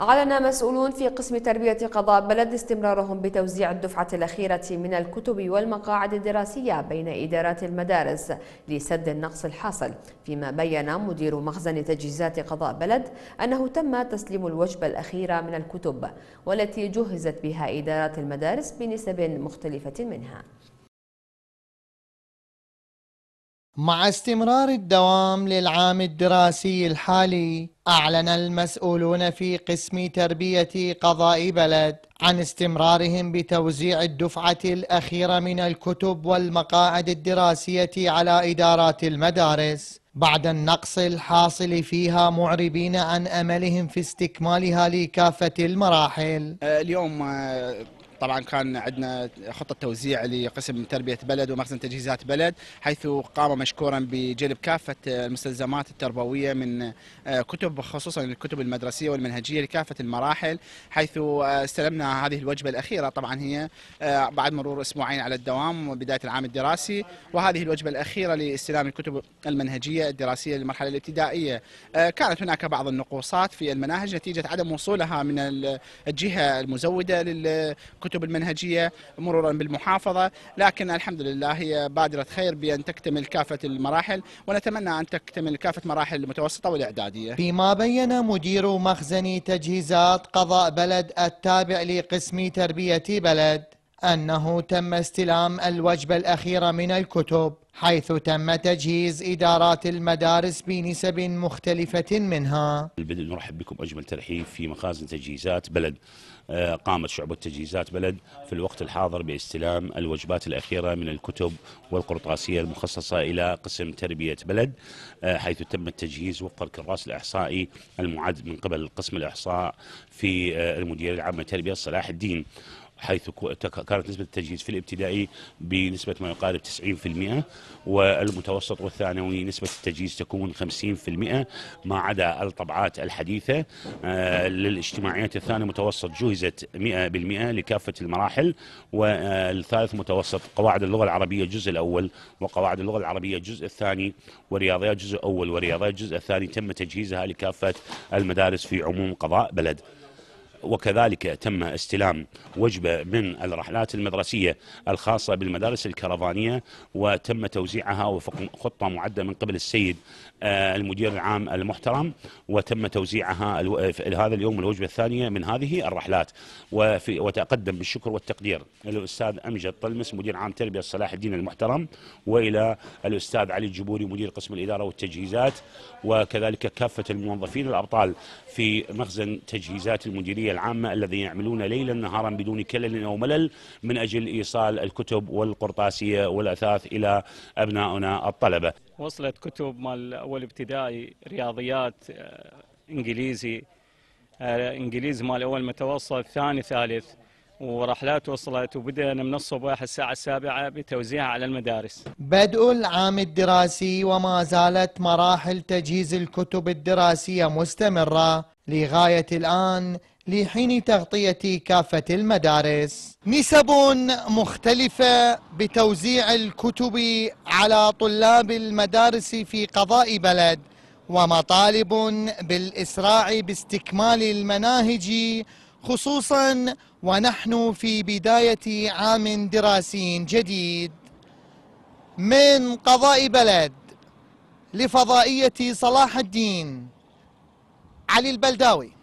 أعلن مسؤولون في قسم تربية قضاء بلد استمرارهم بتوزيع الدفعة الأخيرة من الكتب والمقاعد الدراسية بين إدارات المدارس لسد النقص الحاصل فيما بيّن مدير مخزن تجهيزات قضاء بلد أنه تم تسليم الوجبة الأخيرة من الكتب والتي جهزت بها إدارات المدارس بنسب مختلفة منها مع استمرار الدوام للعام الدراسي الحالي أعلن المسؤولون في قسم تربية قضاء بلد عن استمرارهم بتوزيع الدفعة الأخيرة من الكتب والمقاعد الدراسية على إدارات المدارس بعد النقص الحاصل فيها معربين عن أملهم في استكمالها لكافة المراحل آه، اليوم آه، طبعا كان عندنا خطه توزيع لقسم تربيه بلد ومخزن تجهيزات بلد حيث قام مشكورا بجلب كافه المستلزمات التربويه من آه، كتب خصوصا الكتب المدرسيه والمنهجيه لكافه المراحل حيث آه، استلمنا هذه الوجبه الاخيره طبعا هي آه، بعد مرور اسبوعين على الدوام وبدايه العام الدراسي وهذه الوجبه الاخيره لاستلام الكتب المنهجيه الدراسيه للمرحله الابتدائيه كانت هناك بعض النقوصات في المناهج نتيجه عدم وصولها من الجهه المزوده لل الكتب المنهجية مرورا بالمحافظة لكن الحمد لله هي بادرة خير بأن تكتمل كافة المراحل ونتمنى أن تكتمل كافة مراحل المتوسطة والإعدادية فيما بين مدير مخزن تجهيزات قضاء بلد التابع لقسم تربية بلد أنه تم استلام الوجبة الأخيرة من الكتب حيث تم تجهيز إدارات المدارس بنسب مختلفة منها البدء نرحب بكم أجمل ترحيب في مخازن تجهيزات بلد آه، قامت شعبة تجهيزات بلد في الوقت الحاضر باستلام الوجبات الأخيرة من الكتب والقرطاسية المخصصة إلى قسم تربية بلد آه، حيث تم التجهيز وفق الكراس الإحصائي المعد من قبل قسم الإحصاء في آه، المدير العام للتربية صلاح الدين حيث كانت نسبة التجهيز في الابتدائي بنسبة ما يقارب 90% والمتوسط والثانوي نسبة التجهيز تكون 50% ما عدا الطبعات الحديثة آه، للاجتماعيات الثانية متوسط جهزت 100% لكافة المراحل والثالث متوسط قواعد اللغة العربية الجزء الأول وقواعد اللغة العربية الجزء الثاني ورياضيات الجزء الأول ورياضيات الجزء الثاني تم تجهيزها لكافة المدارس في عموم قضاء بلد وكذلك تم استلام وجبة من الرحلات المدرسية الخاصة بالمدارس الكرفانية وتم توزيعها وفق خطة معدة من قبل السيد آه، المدير العام المحترم وتم توزيعها هذا اليوم الوجبة الثانية من هذه الرحلات وفي وتقدم بالشكر والتقدير الأستاذ أمجد طلمس مدير عام تربية صلاح الدين المحترم وإلى الأستاذ علي الجبوري مدير قسم الإدارة والتجهيزات وكذلك كافة الموظفين الأبطال في مخزن تجهيزات المديرية التوزيع العامة الذين يعملون ليلا نهارا بدون كلل أو ملل من أجل إيصال الكتب والقرطاسية والأثاث إلى أبنائنا الطلبة وصلت كتب مال أول ابتدائي رياضيات آه، إنجليزي آه، إنجليزي مال أول متوسط ثاني ثالث ورحلات وصلت وبدأنا من الصباح الساعة السابعة بتوزيعها على المدارس بدء العام الدراسي وما زالت مراحل تجهيز الكتب الدراسية مستمرة لغاية الآن لحين تغطية كافة المدارس نسب مختلفة بتوزيع الكتب على طلاب المدارس في قضاء بلد ومطالب بالإسراع باستكمال المناهج خصوصا ونحن في بداية عام دراسي جديد من قضاء بلد لفضائية صلاح الدين علي البلداوي